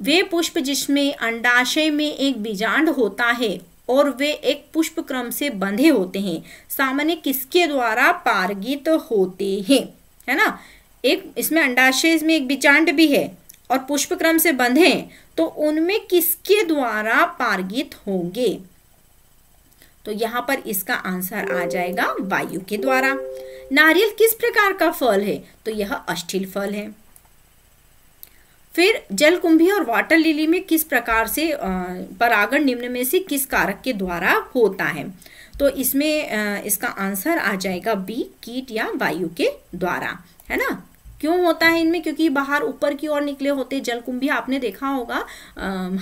वे पुष्प जिसमें अंडाशय में एक बीजांड होता है और वे एक पुष्प क्रम से बंधे होते हैं सामान्य किसके द्वारा पारगित तो होते हैं है ना एक इसमें अंडाशय में एक बीजांड भी है और पुष्प क्रम से बंधे हैं तो उनमें किसके द्वारा पारगित होंगे तो यहां पर इसका आंसर आ जाएगा वायु के द्वारा नारियल किस प्रकार का फल है तो यह अष्टिल फल है फिर जलकुंभी और वाटर लिली में किस प्रकार से परागण निम्न में से किस कारक के द्वारा होता है तो इसमें इसका आंसर आ जाएगा बी कीट या वायु के द्वारा है ना क्यों होता है इनमें क्योंकि बाहर ऊपर की ओर निकले होते जलकुंभी आपने देखा होगा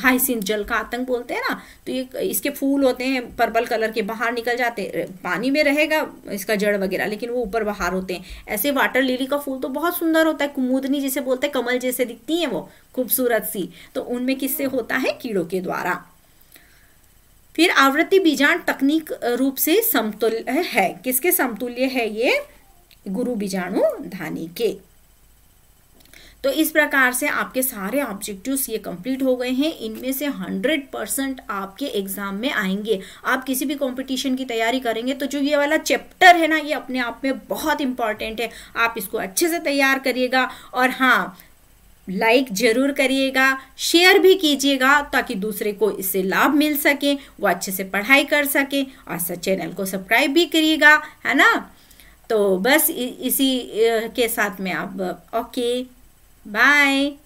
हाइसिन जल का आतंक बोलते हैं ना तो ये इसके फूल होते हैं पर्पल कलर के बाहर निकल जाते पानी में रहेगा इसका जड़ वगैरह लेकिन वो ऊपर बाहर होते हैं ऐसे वाटर लिली का फूल तो बहुत सुंदर होता है कुमुदनी जिसे बोलते हैं कमल जैसे दिखती है वो खूबसूरत सी तो उनमें किससे होता है कीड़ों के द्वारा फिर आवृत्ति बीजाण तकनीक रूप से समतुल्य है किसके समतुल्य है ये गुरु बीजाणु धानी के तो इस प्रकार से आपके सारे ऑब्जेक्टिव्स ये कंप्लीट हो गए हैं इनमें से हंड्रेड परसेंट आपके एग्जाम में आएंगे आप किसी भी कॉम्पिटिशन की तैयारी करेंगे तो जो ये वाला चैप्टर है ना ये अपने आप में बहुत इंपॉर्टेंट है आप इसको अच्छे से तैयार करिएगा और हाँ लाइक like जरूर करिएगा शेयर भी कीजिएगा ताकि दूसरे को इससे लाभ मिल सके वो अच्छे से पढ़ाई कर सके और सर चैनल को सब्सक्राइब भी करिएगा है ना तो बस इसी के साथ में आप ओके Bye.